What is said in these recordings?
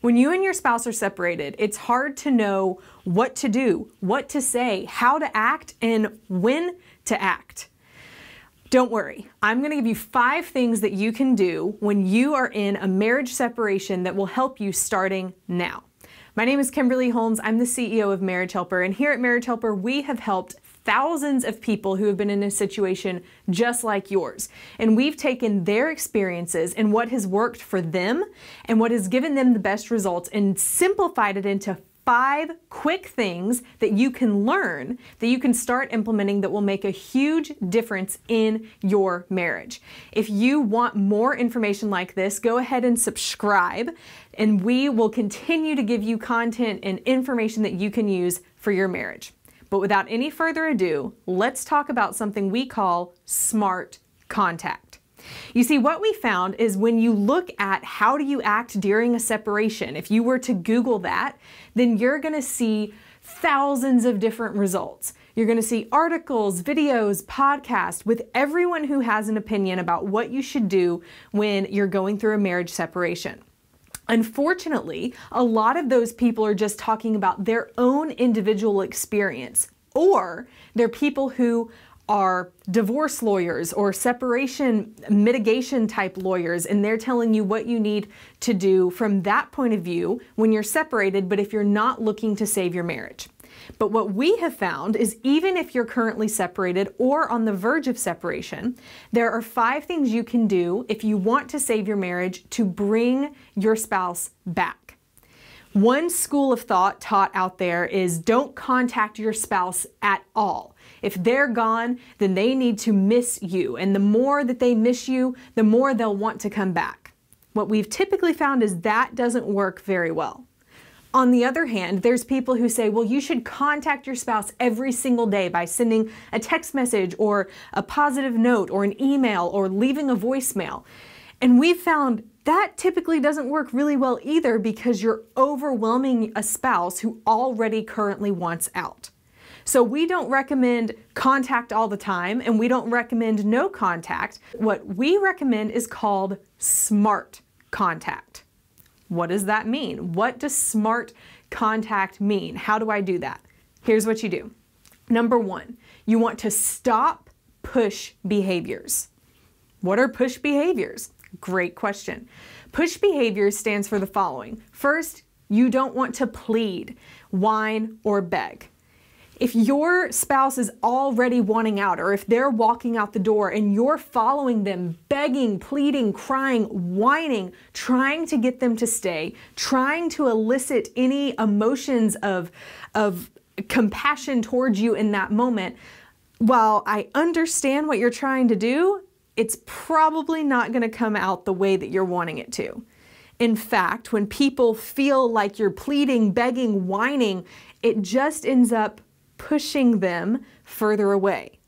When you and your spouse are separated, it's hard to know what to do, what to say, how to act, and when to act. Don't worry, I'm gonna give you five things that you can do when you are in a marriage separation that will help you starting now. My name is Kimberly Holmes. I'm the CEO of Marriage Helper, and here at Marriage Helper, we have helped thousands of people who have been in a situation just like yours. And we've taken their experiences and what has worked for them and what has given them the best results and simplified it into five quick things that you can learn that you can start implementing that will make a huge difference in your marriage. If you want more information like this, go ahead and subscribe, and we will continue to give you content and information that you can use for your marriage. But without any further ado, let's talk about something we call smart contact. You see, what we found is when you look at how do you act during a separation, if you were to Google that, then you're going to see thousands of different results. You're going to see articles, videos, podcasts with everyone who has an opinion about what you should do when you're going through a marriage separation. Unfortunately, a lot of those people are just talking about their own individual experience, or they're people who are divorce lawyers or separation mitigation type lawyers, and they're telling you what you need to do from that point of view when you're separated, but if you're not looking to save your marriage. But what we have found is even if you're currently separated or on the verge of separation, there are five things you can do if you want to save your marriage to bring your spouse back. One school of thought taught out there is don't contact your spouse at all. If they're gone, then they need to miss you. And the more that they miss you, the more they'll want to come back. What we've typically found is that doesn't work very well. On the other hand, there's people who say, well, you should contact your spouse every single day by sending a text message or a positive note or an email or leaving a voicemail. And we've found that typically doesn't work really well either because you're overwhelming a spouse who already currently wants out. So we don't recommend contact all the time and we don't recommend no contact. What we recommend is called smart contact. What does that mean? What does smart contact mean? How do I do that? Here's what you do. Number one, you want to stop push behaviors. What are push behaviors? Great question. Push behaviors stands for the following. First, you don't want to plead, whine, or beg. If your spouse is already wanting out, or if they're walking out the door and you're following them, begging, pleading, crying, whining, trying to get them to stay, trying to elicit any emotions of, of compassion towards you in that moment, while I understand what you're trying to do, it's probably not going to come out the way that you're wanting it to. In fact, when people feel like you're pleading, begging, whining, it just ends up pushing them further away.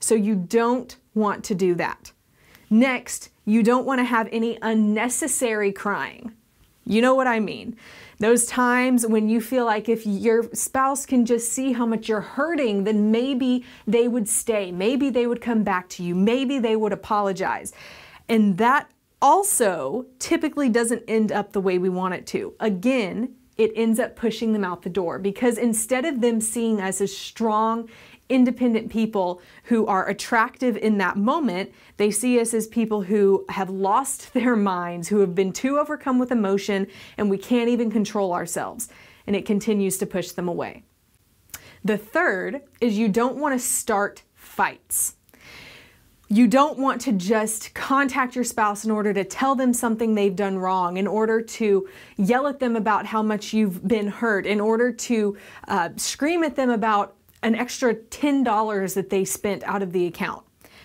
So you don't want to do that. Next, you don't want to have any unnecessary crying. You know what I mean. Those times when you feel like if your spouse can just see how much you're hurting, then maybe they would stay. Maybe they would come back to you. Maybe they would apologize. And that also typically doesn't end up the way we want it to. Again, it ends up pushing them out the door because instead of them seeing us as strong, independent people who are attractive in that moment, they see us as people who have lost their minds, who have been too overcome with emotion, and we can't even control ourselves. And it continues to push them away. The third is you don't want to start fights. You don't want to just contact your spouse in order to tell them something they've done wrong, in order to yell at them about how much you've been hurt, in order to uh, scream at them about an extra $10 that they spent out of the account.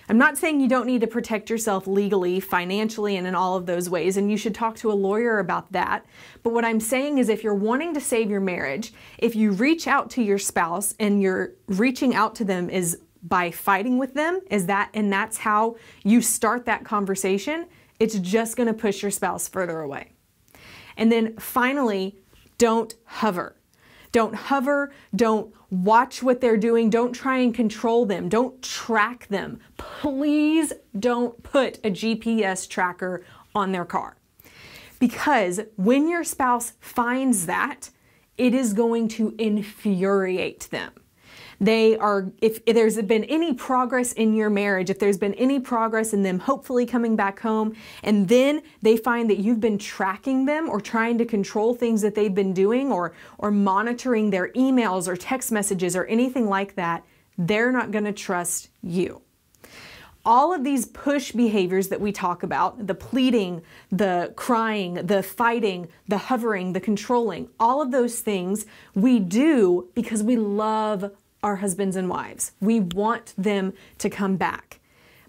I'm not saying you don't need to protect yourself legally, financially, and in all of those ways, and you should talk to a lawyer about that. But what I'm saying is if you're wanting to save your marriage, if you reach out to your spouse and you're reaching out to them is by fighting with them is that and that's how you start that conversation it's just going to push your spouse further away and then finally don't hover don't hover don't watch what they're doing don't try and control them don't track them please don't put a gps tracker on their car because when your spouse finds that it is going to infuriate them they are, if, if there's been any progress in your marriage, if there's been any progress in them hopefully coming back home, and then they find that you've been tracking them or trying to control things that they've been doing or, or monitoring their emails or text messages or anything like that, they're not going to trust you all of these push behaviors that we talk about the pleading, the crying, the fighting, the hovering, the controlling all of those things we do because we love our husbands and wives. We want them to come back.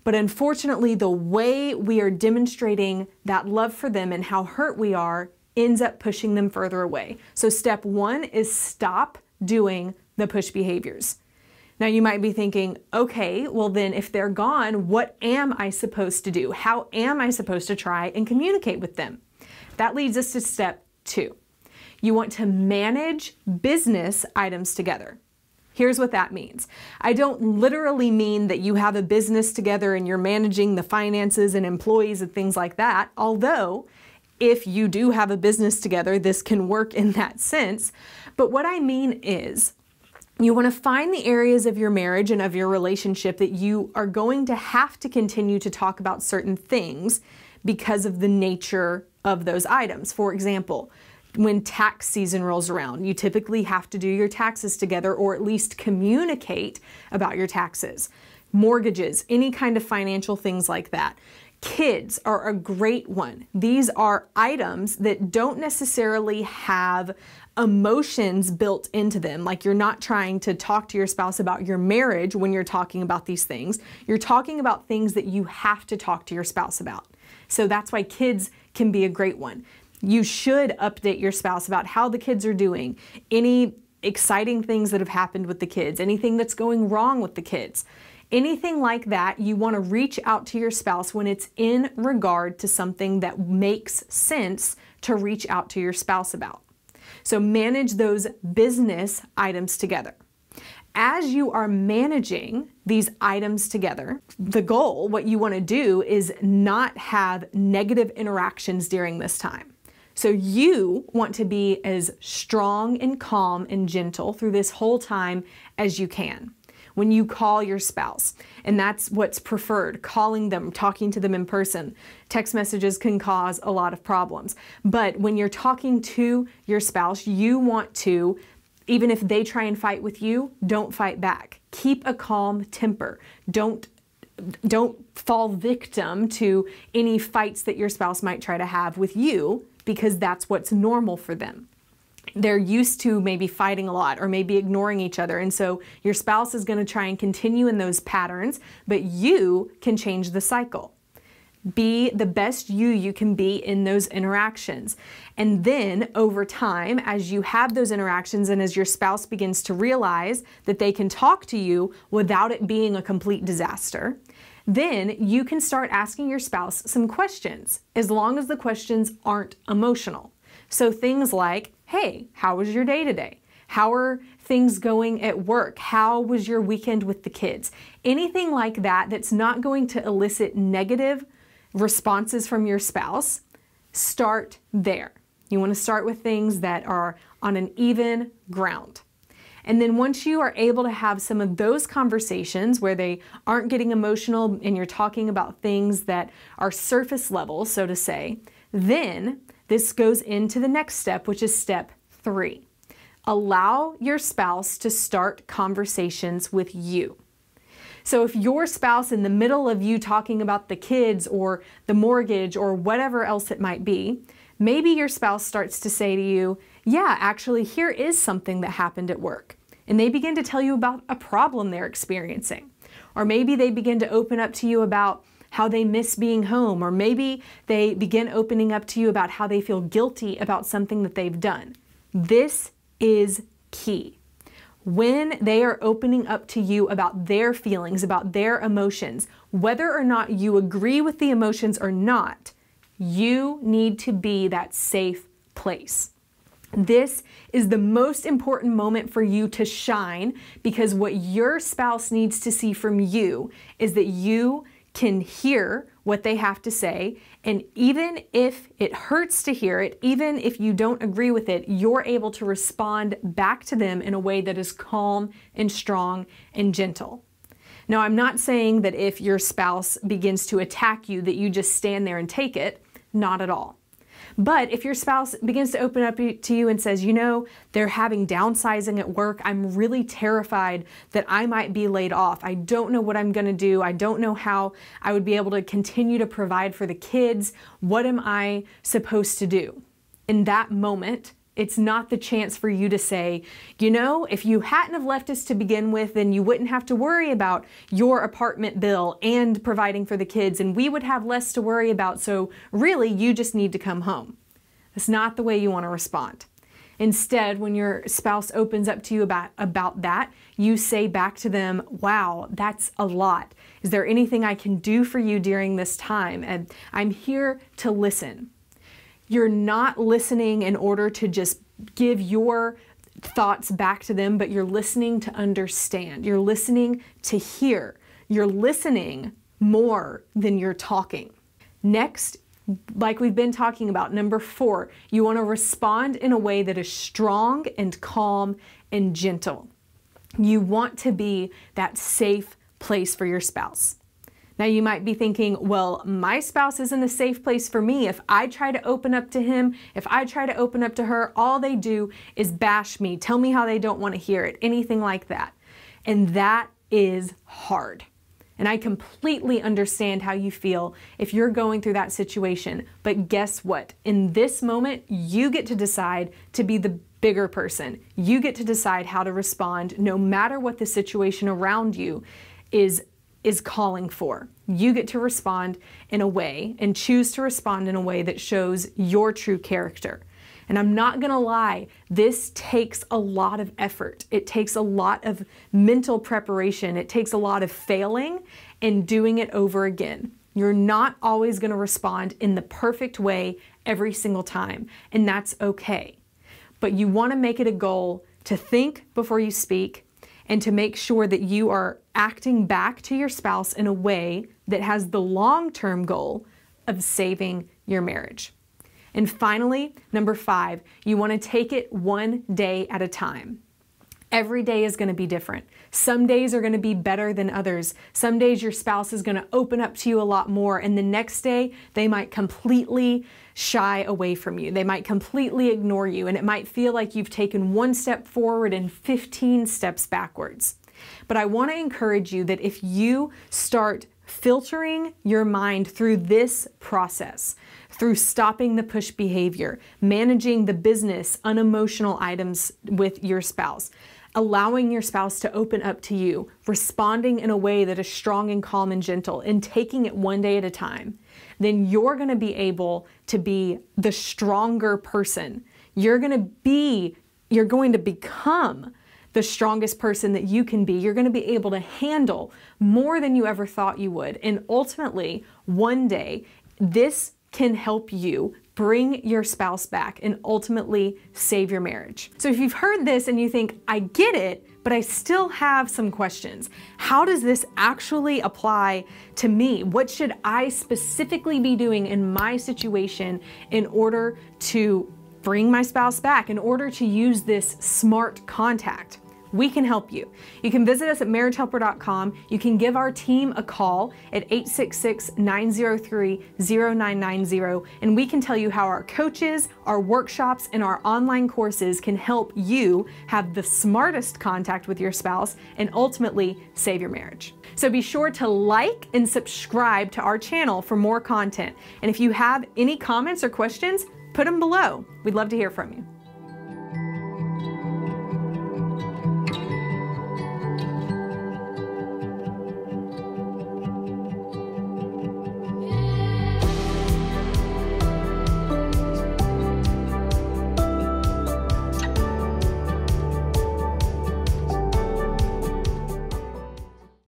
But unfortunately, the way we are demonstrating that love for them and how hurt we are ends up pushing them further away. So, step one is stop doing the push behaviors. Now, you might be thinking, okay, well, then if they're gone, what am I supposed to do? How am I supposed to try and communicate with them? That leads us to step two. You want to manage business items together. Here's what that means. I don't literally mean that you have a business together and you're managing the finances and employees and things like that, although if you do have a business together, this can work in that sense. But what I mean is, you want to find the areas of your marriage and of your relationship that you are going to have to continue to talk about certain things because of the nature of those items. For example, when tax season rolls around. You typically have to do your taxes together or at least communicate about your taxes. Mortgages, any kind of financial things like that. Kids are a great one. These are items that don't necessarily have emotions built into them. Like you're not trying to talk to your spouse about your marriage when you're talking about these things. You're talking about things that you have to talk to your spouse about. So that's why kids can be a great one. You should update your spouse about how the kids are doing, any exciting things that have happened with the kids, anything that's going wrong with the kids. Anything like that, you want to reach out to your spouse when it's in regard to something that makes sense to reach out to your spouse about. So manage those business items together. As you are managing these items together, the goal, what you want to do is not have negative interactions during this time. So you want to be as strong and calm and gentle through this whole time as you can when you call your spouse. And that's what's preferred calling them, talking to them in person. Text messages can cause a lot of problems. But when you're talking to your spouse, you want to, even if they try and fight with you, don't fight back. Keep a calm temper. Don't don't fall victim to any fights that your spouse might try to have with you because that's what's normal for them they're used to maybe fighting a lot or maybe ignoring each other. And so your spouse is going to try and continue in those patterns, but you can change the cycle. Be the best you you can be in those interactions. And then over time, as you have those interactions and as your spouse begins to realize that they can talk to you without it being a complete disaster, then you can start asking your spouse some questions, as long as the questions aren't emotional. So things like, hey, how was your day today? How are things going at work? How was your weekend with the kids? Anything like that that's not going to elicit negative responses from your spouse, start there. You want to start with things that are on an even ground. And then once you are able to have some of those conversations where they aren't getting emotional and you're talking about things that are surface level, so to say, then this goes into the next step, which is step three. Allow your spouse to start conversations with you. So if your spouse in the middle of you talking about the kids or the mortgage or whatever else it might be, maybe your spouse starts to say to you, yeah, actually, here is something that happened at work. And they begin to tell you about a problem they're experiencing. Or maybe they begin to open up to you about how they miss being home. Or maybe they begin opening up to you about how they feel guilty about something that they've done. This is key. When they are opening up to you about their feelings, about their emotions, whether or not you agree with the emotions or not, you need to be that safe place. This is the most important moment for you to shine because what your spouse needs to see from you is that you can hear what they have to say. And even if it hurts to hear it, even if you don't agree with it, you're able to respond back to them in a way that is calm and strong and gentle. Now, I'm not saying that if your spouse begins to attack you, that you just stand there and take it. Not at all. But if your spouse begins to open up to you and says, you know, they're having downsizing at work, I'm really terrified that I might be laid off. I don't know what I'm going to do. I don't know how I would be able to continue to provide for the kids. What am I supposed to do? In that moment, it's not the chance for you to say, you know, if you hadn't have left us to begin with, then you wouldn't have to worry about your apartment bill and providing for the kids, and we would have less to worry about, so really you just need to come home. That's not the way you want to respond. Instead, when your spouse opens up to you about, about that, you say back to them, Wow, that's a lot. Is there anything I can do for you during this time? And I'm here to listen. You're not listening in order to just give your thoughts back to them, but you're listening to understand. You're listening to hear. You're listening more than you're talking. Next, like we've been talking about, number four, you want to respond in a way that is strong and calm and gentle. You want to be that safe place for your spouse. Now you might be thinking, well, my spouse isn't a safe place for me. If I try to open up to him, if I try to open up to her, all they do is bash me, tell me how they don't want to hear it, anything like that. And that is hard. And I completely understand how you feel if you're going through that situation. But guess what? In this moment, you get to decide to be the bigger person. You get to decide how to respond no matter what the situation around you is is calling for. You get to respond in a way and choose to respond in a way that shows your true character. And I'm not gonna lie, this takes a lot of effort. It takes a lot of mental preparation. It takes a lot of failing and doing it over again. You're not always gonna respond in the perfect way every single time, and that's okay. But you wanna make it a goal to think before you speak, and to make sure that you are acting back to your spouse in a way that has the long term goal of saving your marriage. And finally, number five, you want to take it one day at a time. Every day is going to be different. Some days are going to be better than others. Some days your spouse is going to open up to you a lot more, and the next day they might completely shy away from you. They might completely ignore you, and it might feel like you've taken one step forward and 15 steps backwards. But I want to encourage you that if you start filtering your mind through this process, through stopping the push behavior, managing the business unemotional items with your spouse, allowing your spouse to open up to you, responding in a way that is strong and calm and gentle, and taking it one day at a time, then you're gonna be able to be the stronger person. You're gonna be, you're going to become the strongest person that you can be. You're going to be able to handle more than you ever thought you would. And ultimately, one day, this can help you bring your spouse back and ultimately save your marriage. So if you've heard this and you think, I get it, but I still have some questions. How does this actually apply to me? What should I specifically be doing in my situation in order to bring my spouse back, in order to use this smart contact? we can help you. You can visit us at marriagehelper.com. You can give our team a call at 866 903 0990, and we can tell you how our coaches, our workshops, and our online courses can help you have the smartest contact with your spouse and ultimately save your marriage. So be sure to like and subscribe to our channel for more content. And if you have any comments or questions, put them below. We'd love to hear from you.